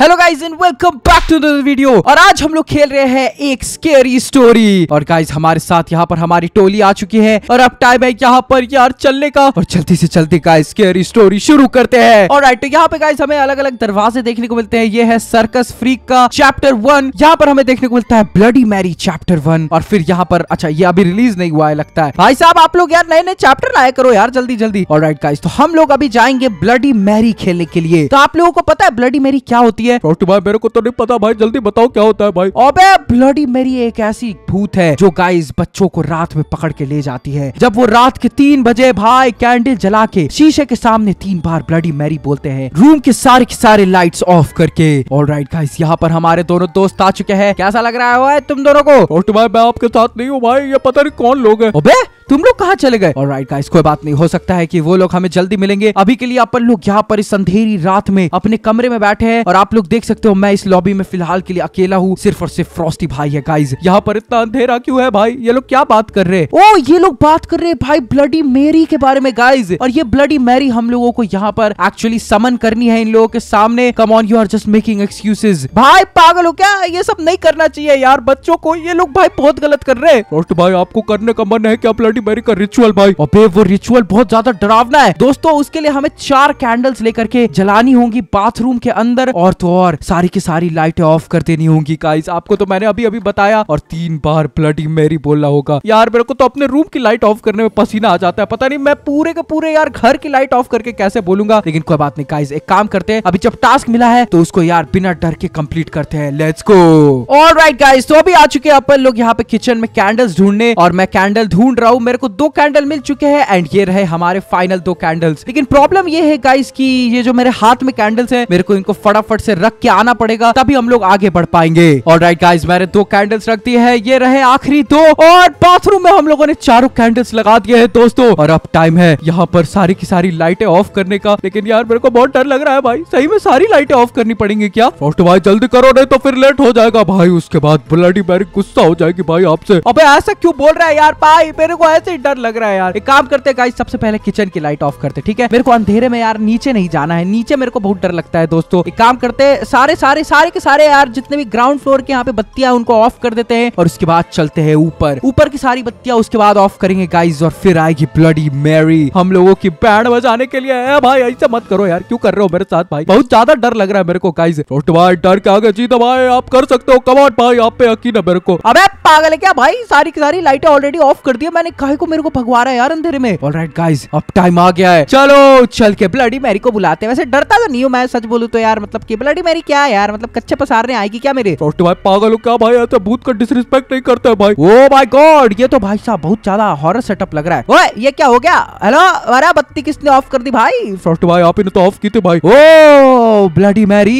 hello guys and welcome back to the video और आज हम लोग खेल रहे हैं एक स्केरी स्टोरी और गाइस हमारे साथ यहाँ पर हमारी टोली आ चुकी है और अब टाइम है यहाँ पर यार चलने का और चलते से चलते गाइस स्केरी स्टोरी शुरू करते हैं और राइट तो यहाँ पे गाइस हमें अलग अलग दरवाजे देखने को मिलते हैं ये है सर्कस फ्रीक का चैप्टर वन यहाँ पर हमें देखने को मिलता है ब्लडी मैरी चैप्टर वन और फिर यहाँ पर अच्छा ये अभी रिलीज नहीं हुआ है लगता है भाई साहब आप लोग यार नए नए चैप्टर लाया करो यार जल्दी जल्दी और राइट गाइज तो हम लोग अभी जाएंगे ब्लडी मैरी खेलने के लिए तो आप लोगों को पता है ब्लडी मैरी क्या होती है है और भाई मेरे को तो नहीं पता भाई जल्दी बताओ क्या होता है भाई अबे ब्लडी मेरी एक ऐसी भूत है जो गाइस बच्चों को रात में पकड़ के ले जाती है जब वो रात के तीन बजे भाई कैंडल जला के शीशे के सामने तीन बार ब्लडी मैरी बोलते हैं रूम के सारे के सारे लाइट्स ऑफ करके ऑल राइट गाइस यहाँ पर हमारे दोनों दोस्त आ चुके हैं कैसा लग रहा है तुम दोनों को और भाई मैं आपके साथ नहीं हूँ भाई ये पता नहीं कौन लोग है अबे तुम लोग कहाँ चले गए और राइट गाइस कोई बात नहीं हो सकता है कि वो लोग हमें जल्दी मिलेंगे अभी के लिए अपन लोग यहाँ पर इस अंधेरी रात में अपने कमरे में बैठे हैं और आप लोग देख सकते हो मैं इस लॉबी में फिलहाल के लिए अकेला हूँ सिर्फ और सिर्फ फ्रॉस्टी भाई है गाइज यहाँ पर इतना अंधेरा क्यों है भाई ये लोग क्या बात कर रहे हैं ओ ये लोग बात कर रहे हैं भाई ब्लडी मेरी के बारे में गाइज और ये ब्लडी मेरी हम लोगों को यहाँ पर एक्चुअली समन करनी है इन लोगों के सामने come on you are just making excuses भाई पागल हो क्या ये सब नहीं करना चाहिए यार बच्चों को ये लोग भाई बहुत गलत कर रहे हैं फ्रॉस्ट भाई आपको करने का मन है क्या ब्लडी मेरी का रिचुअल भाई अबे वो रिचुअल बहुत ज्यादा डरावना है दोस्तों उसके लिए हमें चार कैंडल्स लेकर के जलानी होंगी बाथरूम के अंदर और तो और सारी की सारी लाइटें ऑफ कर देनी होंगी गाइस आपको तो मैंने अभी अभी बताया और तीन बार ब्लडी मेरी बोलना होगा यार मेरे को तो अपने रूम की लाइट ऑफ करने में पसीना आ जाता है पता नहीं मैं पूरे के पूरे यार घर की लाइट ऑफ करके कैसे बोलूंगा लेकिन कोई बात नहीं गाइस एक काम करते हैं अभी जब टास्क मिला है तो उसको यार बिना डर के कंप्लीट करते हैं let's go all right guys तो अभी आ चुके हैं अपन लोग यहाँ पे किचन में कैंडल्स ढूंढने और मैं कैंडल ढूंढ रहा हूँ मेरे को दो कैंडल मिल चुके हैं एंड ये रहे हमारे फाइनल दो कैंडल्स लेकिन प्रॉब्लम ये है गाइस की ये जो मेरे हाथ में कैंडल्स है मेरे को इनको फटाफट से रख के आना पड़ेगा तभी हम लोग आगे बढ़ पाएंगे और राइट गाइज मैंने दो कैंडल्स रख दिए है ये रहे आखिरी दो और बाथरूम में हम लोगों ने चारों कैंडल्स लगा दिए है दोस्तों और अब टाइम है यहाँ पर सारी की सारी लाइटें ऑफ करने का लेकिन यार मेरे को बहुत डर लग रहा है भाई सही में सारी लाइटें ऑफ करनी पड़ेंगी क्या फर्स्ट भाई जल्दी करो नहीं तो फिर लेट हो जाएगा भाई उसके बाद बुलाडी मैरी गुस्सा हो जाएगी भाई आपसे अबे ऐसा क्यों बोल रहा है यार भाई मेरे को ऐसे ही डर लग रहा है यार एक काम करते हैं सबसे पहले किचन की लाइट ऑफ करते ठीक है मेरे को अंधेरे में यार नीचे नहीं जाना है नीचे मेरे को बहुत डर लगता है दोस्तों एक काम करते सारे सारे सारे के सारे यार जितने भी ग्राउंड फ्लोर के यहाँ पे बत्तियां उनको ऑफ कर देते हैं और उसके बाद चलते हैं ऊपर ऊपर की सारी बत्तियां उसके बाद ऑफ करेंगे गाइज और फिर आएगी ब्लडी मैरी हम लोगों की बैंड बजाने के लिए है भाई ऐसा मत करो यार क्यों कर रहे हो मेरे साथ भाई बहुत ज्यादा डर लग रहा है मेरे को गाइज भाई डर के आगे जीत भाई आप कर सकते हो कमाट भाई आप पे यकीन है मेरे को अब पागल है क्या भाई सारी की सारी लाइटें ऑलरेडी ऑफ कर दिया मैंने कहा को मेरे को भगवा रहा है यार अंधेरे में ऑल राइट गाइज अब टाइम आ गया है चलो चल के ब्लडी मैरी को बुलाते हैं वैसे डरता तो नहीं हूँ मैं सच बोलू तो यार मतलब केवल क्वालिटी मेरी क्या यार मतलब कच्चे पसारने आएगी क्या मेरे फ्रॉस्टी भाई पागल हो क्या भाई ऐसे भूत का डिसरिस्पेक्ट नहीं करते भाई ओ माय गॉड ये तो भाई साहब बहुत ज्यादा हॉरर सेटअप लग रहा है ओए ये क्या हो गया हेलो अरे बत्ती किसने ऑफ कर दी भाई फ्रॉस्टी भाई आप ही ने तो ऑफ की थी भाई ओ ब्लडी मैरी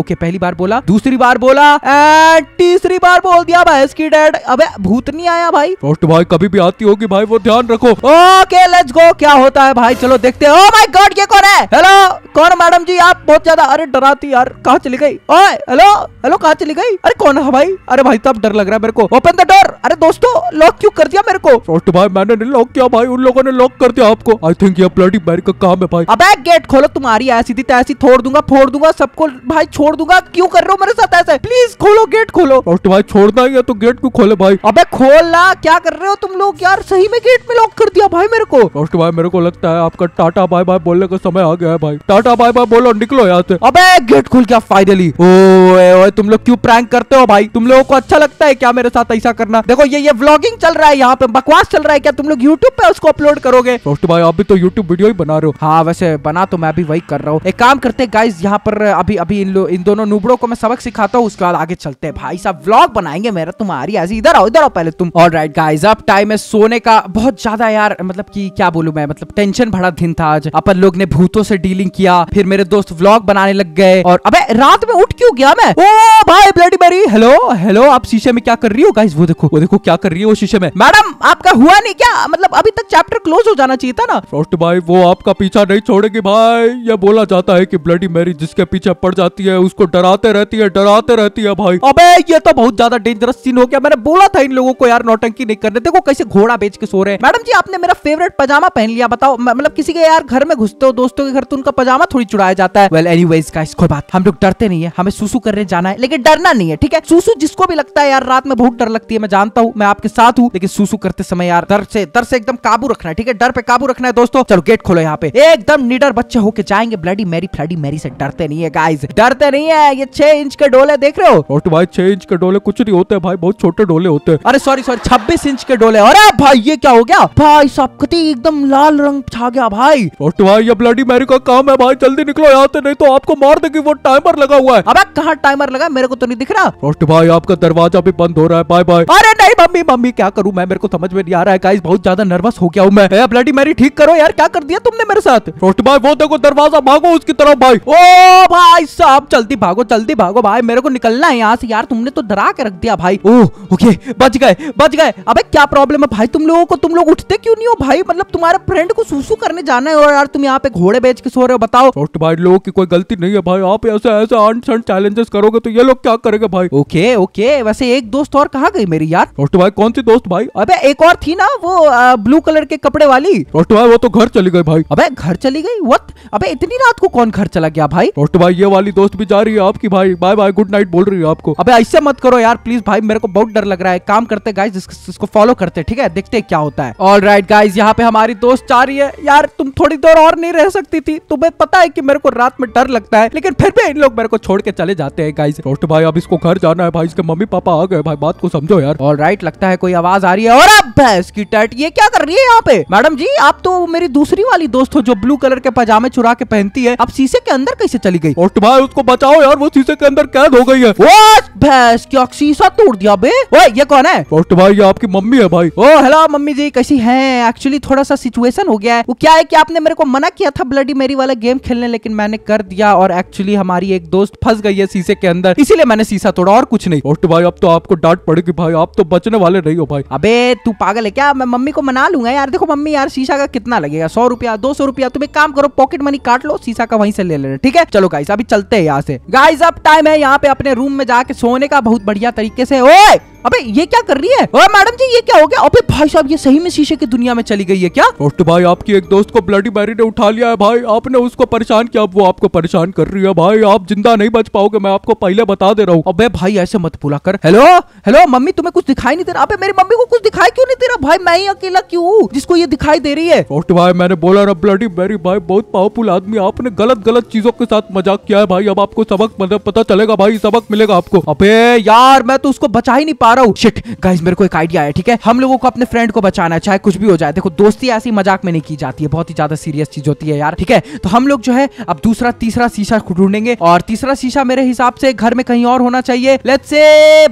ओके पहली बार बोला दूसरी बार बोला एंड तीसरी बार बोल दिया भाई इसकी डैड अबे भूत नहीं आया भाई फ्रॉस्ट भाई कभी भी आती होगी भाई वो ध्यान रखो ओके लेट्स गो क्या होता है भाई चलो देखते हैं ओ माय गॉड ये कौन है हेलो कौन मैडम जी आप बहुत ज्यादा अरे डराती यार यार कहा चली गई ओए हेलो हेलो कहा चली गई अरे कौन है भाई अरे भाई तो अब डर लग रहा है मेरे को ओपन द डोर अरे दोस्तों लॉक क्यों कर दिया मेरे को फर्स्ट भाई मैंने नहीं लॉक किया भाई उन लोगों ने लॉक कर दिया आपको आई थिंक ये ब्लडी बैर का काम है भाई अब गेट खोलो तुम्हारी ऐसी थी तैसी छोड़ दूंगा फोड़ दूंगा सबको भाई छोड़ दूंगा क्यों कर रहे हो मेरे साथ ऐसे प्लीज खोलो गेट खोलो फर्स्ट भाई छोड़ना ही है तो गेट क्यों खोले भाई अबे खोलना क्या कर रहे हो तुम लोग यार सही में गेट में लॉक कर दिया भाई मेरे को फर्स्ट भाई मेरे को लगता है आपका टाटा बाय बाय बोलने का समय आ गया है भाई टाटा बाय बाय बोलो निकलो यहाँ से अब गेट बिल्कुल क्या फाइनली ओए तुम लोग क्यों प्रैंक करते हो भाई तुम लोगों को अच्छा लगता है क्या मेरे साथ ऐसा करना देखो ये ये व्लॉगिंग चल रहा है यहाँ पे बकवास चल रहा है क्या तुम लोग यूट्यूब पे उसको अपलोड करोगे दोस्तों भाई अभी तो यूट्यूब वीडियो ही बना रहे हो हाँ वैसे बना तो मैं भी वही कर रहा हूँ एक काम करते गाइज यहाँ पर अभी अभी इन, इन दोनों नुबड़ों को मैं सबक सिखाता हूँ उसके बाद आगे चलते हैं भाई साहब व्लॉग बनाएंगे मेरा तुम्हारी ऐसी इधर आओ इधर आओ पहले तुम और राइट गाइज अब टाइम है सोने का बहुत ज्यादा यार मतलब की क्या बोलू मैं मतलब टेंशन भरा दिन था आज अपन लोग ने भूतों से डीलिंग किया फिर मेरे दोस्त व्लॉग बनाने लग गए और अबे रात में उठ क्यों गया मैं ओ भाई ब्लडी मेरी हेलो हेलो आप शीशे में क्या कर रही हो गाइस वो देखो वो देखो क्या कर रही हो शीशे में मैडम आपका हुआ नहीं क्या मतलब अभी तक चैप्टर क्लोज हो जाना चाहिए था ना फ्रॉस्ट भाई वो आपका पीछा नहीं छोड़ेगी भाई ये बोला जाता है की ब्लडी मेरी जिसके पीछे पड़ जाती है उसको डराते रहती है डराते रहती है भाई अब ये तो बहुत ज्यादा डेंजरस सीन हो गया मैंने बोला था इन लोगों को यार नौटंकी नहीं करने देखो कैसे घोड़ा बेच के सो रहे हैं मैडम जी आपने मेरा फेवरेट पजामा पहन लिया बताओ मतलब किसी के यार घर में घुसते हो दोस्तों के घर तो उनका पजामा थोड़ी चुड़ाया जाता है वेल एनी वाइज कोई बात हम लोग डरते नहीं है हमें सुसु करने जाना है लेकिन डरना नहीं है ठीक है सुसु जिसको भी लगता है यार रात में बहुत डर लगती है मैं जानता हूँ मैं आपके साथ हूँ लेकिन सुसु करते समय यार डर से डर से एकदम काबू रखना है ठीक है डर पे काबू रखना है दोस्तों चलो गेट खोलो यहाँ पे एकदम निडर बच्चे होके जाएंगे ब्लडी मेरी फ्लडी मैरी से डरते नहीं है गाइज डरते नहीं है ये छह इंच के डोले देख रहे हो तो भाई छह इंच के डोले कुछ नहीं होते भाई बहुत छोटे डोले होते हैं अरे सॉरी सॉरी छब्बीस इंच के डोले अरे भाई ये क्या हो गया भाई साहब कति एकदम लाल रंग छा गया भाई और तो भाई ये ब्लडी मैरी का काम है भाई जल्दी निकलो यहाँ से नहीं तो आपको मार देगी वो टाइमर लगा हुआ है अब कहाँ टाइमर लगा मेरे को तो नहीं दिख रहा रोस्ट भाई आपका दरवाजा भी बंद हो रहा है बाय बाय अरे नहीं मम्मी मम्मी क्या करूँ मैं मेरे को समझ में नहीं आ रहा है गाइस बहुत ज्यादा नर्वस हो गया हूँ मैं ब्लडी मेरी ठीक करो यार क्या कर दिया तुमने मेरे साथ रोस्ट भाई वो देखो दरवाजा भागो उसकी तरफ भाई ओ भाई साहब जल्दी भागो जल्दी भागो भाई मेरे को निकलना है यहाँ से यार तुमने तो डरा के रख दिया भाई ओह ओके बच गए बच गए अबे क्या प्रॉब्लम है भाई तुम लोगों को तुम लोग उठते क्यों नहीं हो भाई मतलब तुम्हारे फ्रेंड को सूसू करने जाना है और यार तुम यहाँ पे घोड़े बेच के सो रहे हो बताओ भाई लोगों की कोई गलती नहीं है भाई आप ऐसे ऐसे अनसन चैलेंजेस करोगे तो ये लोग क्या करेगा भाई ओके ओके वैसे एक दोस्त और कहा गई मेरी यार रोस्टू भाई कौन सी दोस्त भाई अबे एक और थी ना वो आ, ब्लू कलर के कपड़े वाली रोस्टू भाई वो तो घर चली गई भाई अबे घर चली गई वत अबे इतनी रात को कौन घर चला गया भाई रोस्टू भाई ये वाली दोस्त भी जा रही है आपकी भाई बाय बाय गुड नाइट बोल रही है आपको अबे ऐसे मत करो यार प्लीज भाई मेरे को बहुत डर लग रहा है काम करते गाइज इसको फॉलो करते ठीक है देखते क्या होता है ऑल राइट गाइज यहाँ पे हमारी दोस्त जा रही है यार तुम थोड़ी देर और नहीं रह सकती थी तुम्हें पता है की मेरे को रात में डर लगता है लेकिन फिर भी इन लोग मेरे को छोड़ के चले जाते हैं गाइस रोस्ट भाई अब इसको घर जाना है भाई इसके मम्मी पापा आ गए भाई बात को समझो यार और राइट लगता है कोई आवाज आ रही है और अब इसकी की टट ये क्या कर रही है यहाँ पे मैडम जी आप तो मेरी दूसरी वाली दोस्त हो जो ब्लू कलर के पजामे चुरा के पहनती है अब शीशे के अंदर कैसे चली गई रोस्ट भाई उसको बचाओ यार वो शीशे के अंदर कैद हो गई है भैंस क्या शीशा तोड़ दिया बे ये कौन है रोस्ट भाई ये आपकी मम्मी है भाई ओ हेलो मम्मी जी कैसी है एक्चुअली थोड़ा सा सिचुएशन हो गया है वो क्या है की आपने मेरे को मना किया था ब्लडी मेरी वाला गेम खेलने लेकिन मैंने कर दिया और एक्चुअली हमारी एक दोस्त फंस गई है शीशे के अंदर इसीलिए मैंने शीशा तोड़ा और कुछ नहीं और तो भाई अब तो आपको डांट पड़ेगी भाई आप तो बचने वाले नहीं हो भाई अबे तू पागल है क्या मैं मम्मी को मना लूंगा यार देखो मम्मी यार शीशा का कितना लगेगा सौ रुपया दो सौ रुपया तुम एक काम करो पॉकेट मनी काट लो शीशा का वहीं से ले लेना ठीक है चलो गाइस अभी चलते हैं यहाँ से गाइस अब टाइम है यहाँ पे अपने रूम में जाके सोने का बहुत बढ़िया तरीके से ओए अबे ये क्या कर रही है मैडम जी ये क्या हो गया अबे भाई साहब ये सही में शीशे की दुनिया में चली गई है क्या दोस्त भाई आपकी एक दोस्त को ब्लडी बैरी ने उठा लिया है भाई आपने उसको परेशान किया वो आपको परेशान कर रही है भाई आप जिंदा नहीं बच पाओगे मैं आपको पहले बता दे रहा हूँ अबे भाई ऐसे मत बुला कर हेलो हेलो मम्मी तुम्हें कुछ दिखाई नहीं दे रहा अबे मेरी मम्मी को कुछ दिखाई क्यों नहीं दे रहा भाई मैं ही अकेला क्यूँ जिसको ये दिखाई दे रही है दोस्त भाई मैंने बोला ना ब्लडी बैरी भाई बहुत पावरफुल आदमी आपने गलत गलत चीजों के साथ मजाक किया है भाई अब आपको सबक मतलब पता चलेगा भाई सबक मिलेगा आपको अबे यार मैं तो उसको बचा ही नहीं पा पा रहा हूँ शिट गाइज मेरे को एक आइडिया है ठीक है हम लोगों को अपने फ्रेंड को बचाना चाहे कुछ भी हो जाए देखो दोस्ती ऐसी मजाक में नहीं की जाती है बहुत ही ज्यादा सीरियस चीज होती है यार ठीक है तो हम लोग जो है अब दूसरा तीसरा शीशा ढूंढेंगे और तीसरा शीशा मेरे हिसाब से घर में कहीं और होना चाहिए लेट से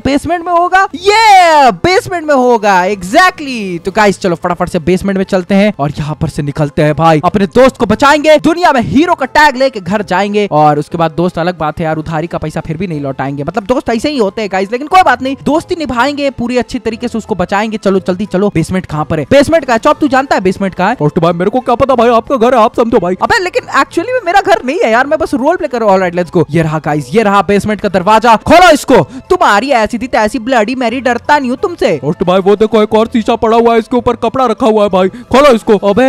बेसमेंट में होगा ये बेसमेंट में होगा एग्जैक्टली तो गाइस चलो फटाफट से बेसमेंट में चलते हैं और यहाँ पर से निकलते हैं भाई अपने दोस्त को बचाएंगे दुनिया में हीरो का टैग लेके घर जाएंगे और उसके बाद दोस्त अलग बात है यार उधारी का पैसा फिर भी नहीं लौटाएंगे मतलब दोस्त ऐसे ही होते हैं गाइस लेकिन कोई बात नहीं दोस्ती निभाएंगे पूरी अच्छी तरीके से उसको बचाएंगे चलो जल्दी चलो बेसमेंट कहाँ पर है बेसमेंट का चौप तू जानता है बेसमेंट का है भाई मेरे को क्या पता भाई आपका घर है आप समझो भाई अबे लेकिन एक्चुअली में मेरा घर नहीं है यार मैं बस रोल प्ले कर रहा हूँ लेट्स गो ये रहा गाइस ये रहा बेसमेंट का दरवाजा खोलो इसको तुम आ तुम्हारी ऐसी थी ऐसी ब्लडी मेरी डरता नहीं हूँ तुमसे भाई वो देखो एक और शीशा पड़ा हुआ है इसके ऊपर कपड़ा रखा हुआ है भाई खोलो इसको अबे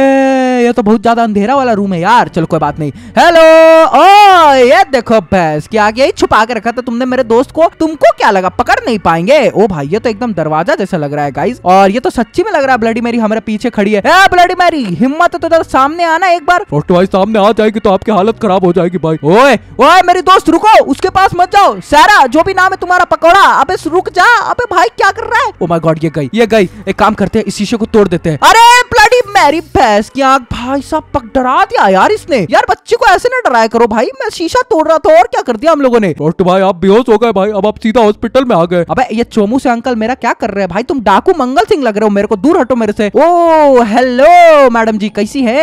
ये तो बहुत ज्यादा अंधेरा वाला रूम है यार चलो कोई बात नहीं हेलो ओ ये देखो भैंस क्या आ गया छुपा के रखा था तुमने मेरे दोस्त को तुमको क्या लगा पकड़ नहीं पाएंगे ओ भाई ये तो एकदम दरवाजा जैसा लग रहा है गाइज और ये तो सच्ची में लग रहा है ब्लडी मेरी हमारे पीछे खड़ी है ए ब्लडी मेरी हिम्मत तो तो सामने आना एक बार फोस्ट तो भाई सामने आ जाएगी तो आपकी हालत खराब हो जाएगी भाई ओए ओए मेरी दोस्त रुको उसके पास मत जाओ सारा जो भी नाम है तुम्हारा पकौड़ा अबे रुक जा अबे भाई क्या कर रहा है ओ माय गॉड ये गई ये गई एक काम करते हैं इस शीशे को तोड़ देते हैं अरे मेरी भैंस की आंख भाई साहब पक डरा दिया यार इसने यार बच्चे को ऐसे ना डराया करो भाई मैं शीशा तोड़ रहा था और क्या कर दिया हम लोगों ने डॉक्टर तो भाई आप बेहोश हो गए भाई अब आप सीधा हॉस्पिटल में आ गए अबे ये चोमू से अंकल मेरा क्या कर रहे हैं भाई तुम डाकू मंगल सिंह लग रहे हो मेरे को दूर हटो मेरे से ओ हेलो मैडम जी कैसी है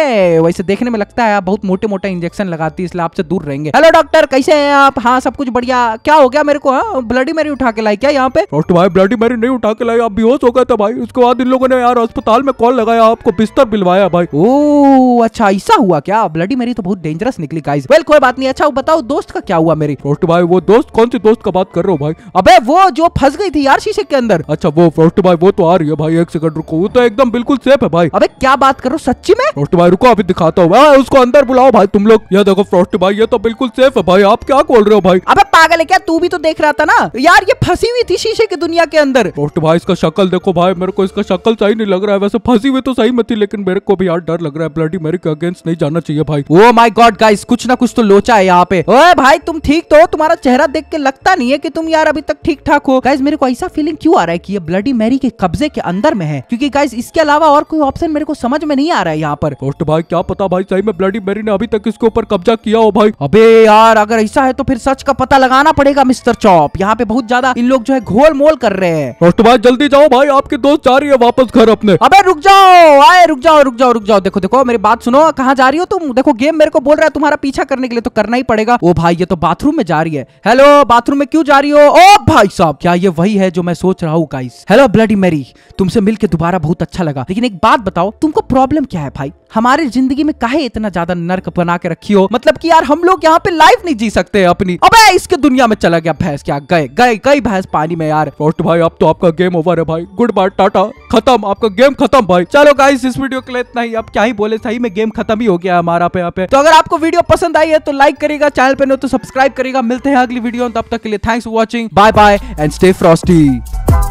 वैसे देखने में लगता है आप बहुत मोटे मोटे इंजेक्शन लगाती है इसलिए आपसे दूर रहेंगे हेलो डॉक्टर कैसे है आप हाँ सब कुछ बढ़िया क्या हो गया मेरे को हाँ ब्लडी मेरी उठा के लाई क्या यहाँ पे तो भाई ब्लडी मेरी नहीं उठा के लाई आप बेहोश हो गए थे भाई उसके बाद इन लोगों ने यार अस्पताल में कॉल लगाया आपको बिस्तर सब बिलवाया भाई ओ अच्छा ऐसा हुआ क्या ब्लडी मेरी तो बहुत डेंजरस निकली गाइस वेल कोई बात नहीं अच्छा बताओ दोस्त का क्या हुआ मेरी फ्रोस्ट भाई वो दोस्त कौन सी दोस्त का बात कर रहे हो भाई अबे वो जो फंस गई थी यार शीशे के अंदर अच्छा वो फ्रोस्ट भाई वो तो आ रही है भाई एक सेकंड रुको वो तो एकदम बिल्कुल सेफ है भाई अबे क्या बात करो सच्ची में फ्रोस्ट भाई रुको अभी दिखाता हूँ हाँ, उसको अंदर बुलाओ भाई तुम लोग ये देखो फ्रोस्ट भाई ये तो बिल्कुल सेफ है भाई आप क्या बोल रहे हो भाई अब पागल है क्या तू भी तो देख रहा था ना यार ये फंसी हुई थी शीशे की दुनिया के अंदर फ्रोस्ट भाई इसका शक्ल देखो भाई मेरे को इसका शक्ल सही नहीं लग रहा है वैसे फंसी हुई तो सही मत थी लेकिन मेरे को भी यार डर लग रहा है ब्लडी मेरी के अगेंस्ट नहीं जाना चाहिए भाई ओ माय गॉड गाइस कुछ ना कुछ तो लोचा है यहाँ पे ओए भाई तुम ठीक तो तुम्हारा चेहरा देख के लगता नहीं है कि तुम यार अभी तक ठीक ठाक हो गाइस मेरे को ऐसा फीलिंग क्यों आ रहा है की ये ब्लडी मेरी के कब्जे के अंदर में है क्यूँकी गाइस इसके अलावा और कोई ऑप्शन मेरे को समझ में नहीं आ रहा है यहाँ पर दोस्त भाई क्या पता भाई सही में ब्लडी मेरी ने अभी तक इसके ऊपर कब्जा किया हो भाई अबे यार अगर ऐसा है तो फिर सच का पता लगाना पड़ेगा मिस्टर चौप यहाँ पे बहुत ज्यादा इन लोग जो है घोल मोल कर रहे हैं दोस्त भाई जल्दी जाओ भाई आपके दोस्त जा रही है वापस घर अपने अबे रुक जाओ आए रुक जाओ रुक जाओ रुक जाओ देखो देखो मेरी बात सुनो कहा जा रही हो तुम देखो गेम मेरे को बोल रहा है तुम्हारा पीछा करने के लिए तो करना ही पड़ेगा ओ भाई ये तो बाथरूम में जा रही है हेलो बाथरूम में क्यों जा रही हो ओ भाई साहब क्या ये वही है जो मैं सोच रहा हूँ गाइस हेलो ब्लडी मेरी तुमसे मिलकर दोबारा बहुत अच्छा लगा लेकिन एक बात बताओ तुमको प्रॉब्लम क्या है भाई हमारे जिंदगी में काहे इतना ज्यादा नर्क बना के रखी हो मतलब कि यार हम लोग यहाँ पे लाइफ नहीं जी सकते अपनी अबे इसके दुनिया में चला गया भैंस क्या गए गए गई भैंस पानी में यार भाई अब तो आपका गेम ओवर है भाई गुड बाय टाटा खत्म आपका गेम खत्म भाई चलो गाइस इस वीडियो के लिए इतना ही अब क्या ही बोले सही में गेम खत्म ही हो गया हमारा पे यहाँ पे तो अगर आपको वीडियो पसंद आई है तो लाइक करेगा चैनल पे नो तो सब्सक्राइब करेगा मिलते हैं अगली वीडियो तब तक के लिए thanks for watching bye bye and stay Frosty